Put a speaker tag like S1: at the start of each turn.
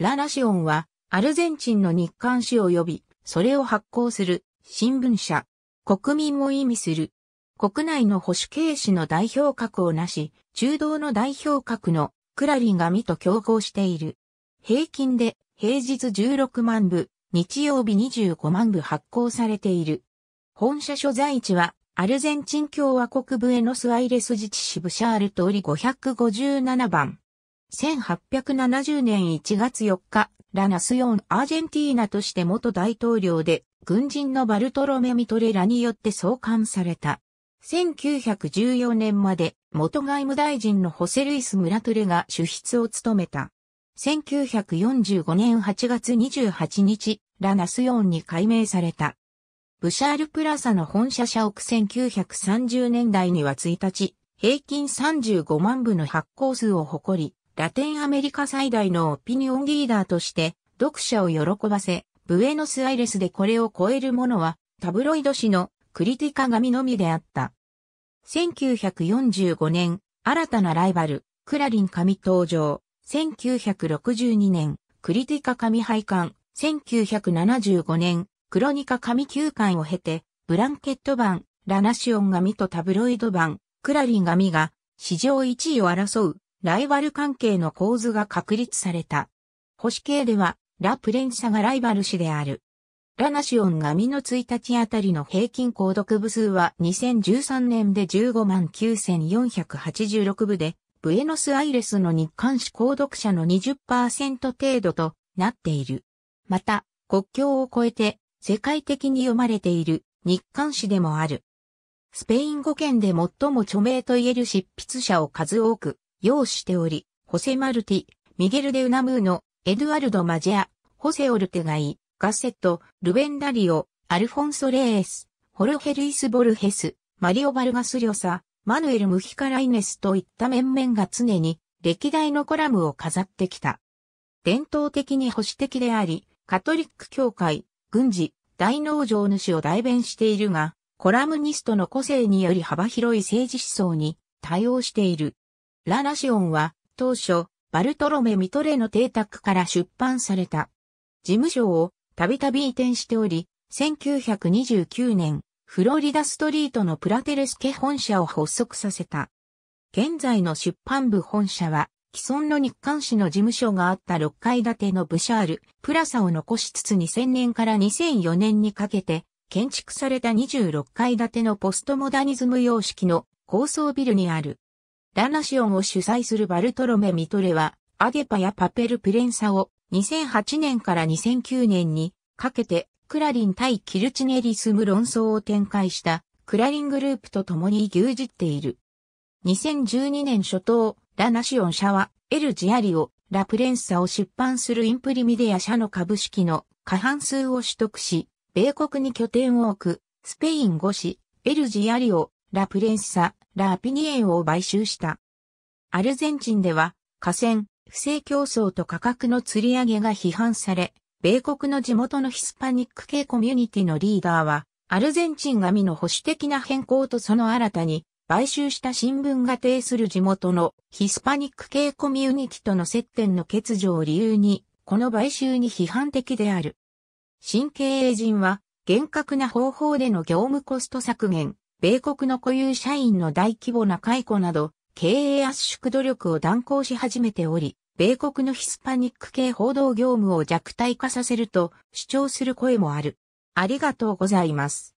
S1: ラ・ナシオンは、アルゼンチンの日刊紙及び、それを発行する、新聞社、国民を意味する。国内の保守系紙の代表格をなし、中道の代表格のクラリが身と競合している。平均で平日16万部、日曜日25万部発行されている。本社所在地はアルゼンチン共和国ブエノスアイレス自治支部シャール通り557番。1870年1月4日、ラナスヨン・アージェンティーナとして元大統領で、軍人のバルトロメ・ミトレラによって創刊された。1914年まで元外務大臣のホセルイス・ムラトゥレが主筆を務めた。1945年8月28日、ラナスヨンに改名された。ブシャールプラサの本社社屋1930年代には1日、平均35万部の発行数を誇り、ラテンアメリカ最大のオピニオンリーダーとして読者を喜ばせ、ブエノスアイレスでこれを超えるものはタブロイド紙のクリティカ紙のみであった。1945年、新たなライバル、クラリン紙登場。1962年、クリティカ紙廃刊。1975年、クロニカ紙休館を経て、ブランケット版、ラナシオン紙とタブロイド版、クラリン紙が、史上1位を争うライバル関係の構図が確立された。保守系では、ラ・プレンサがライバル氏である。ラナシオンが身の1日あたりの平均購読部数は2013年で15万9486部で、ブエノスアイレスの日刊誌購読者の20%程度となっている。また、国境を越えて世界的に読まれている日刊誌でもある。スペイン語圏で最も著名と言える執筆者を数多く要しており、ホセ・マルティ、ミゲル・デ・ウナムーノ、エドゥアルド・マジェア、ホセ・オルテガイ、ガッセット、ルベン・ダリオ、アルフォンソ・レース、ホルヘルイス・ボルヘス、マリオ・バルガス・リョサ、マヌエル・ムヒカライネスといった面々が常に歴代のコラムを飾ってきた。伝統的に保守的であり、カトリック教会、軍事、大農場主を代弁しているが、コラムニストの個性により幅広い政治思想に対応している。ラ・ナシオンは、当初、バルトロメ・ミトレの邸宅から出版された。事務所をたびたび移転しており、1929年、フロリダストリートのプラテレスケ本社を発足させた。現在の出版部本社は、既存の日刊誌の事務所があった6階建てのブシャール、プラサを残しつつ2000年から2004年にかけて、建築された26階建てのポストモダニズム様式の高層ビルにある。ラナシオンを主催するバルトロメ・ミトレは、アゲパやパペル・プレンサを2008年から2009年にかけてクラリン対キルチネリスム論争を展開したクラリングループと共に牛耳っている。2012年初頭、ラナシオン社はエル・ジアリオ、ラ・プレンサを出版するインプリミディア社の株式の過半数を取得し、米国に拠点を置くスペイン語詞エル・ジアリオ、ラ・プレンサ、ラーピニエンを買収した。アルゼンチンでは、河川、不正競争と価格の釣り上げが批判され、米国の地元のヒスパニック系コミュニティのリーダーは、アルゼンチンが身の保守的な変更とその新たに、買収した新聞が呈する地元のヒスパニック系コミュニティとの接点の欠如を理由に、この買収に批判的である。新経営陣は、厳格な方法での業務コスト削減、米国の固有社員の大規模な解雇など、経営圧縮努力を断行し始めており、米国のヒスパニック系報道業務を弱体化させると主張する声もある。ありがとうございます。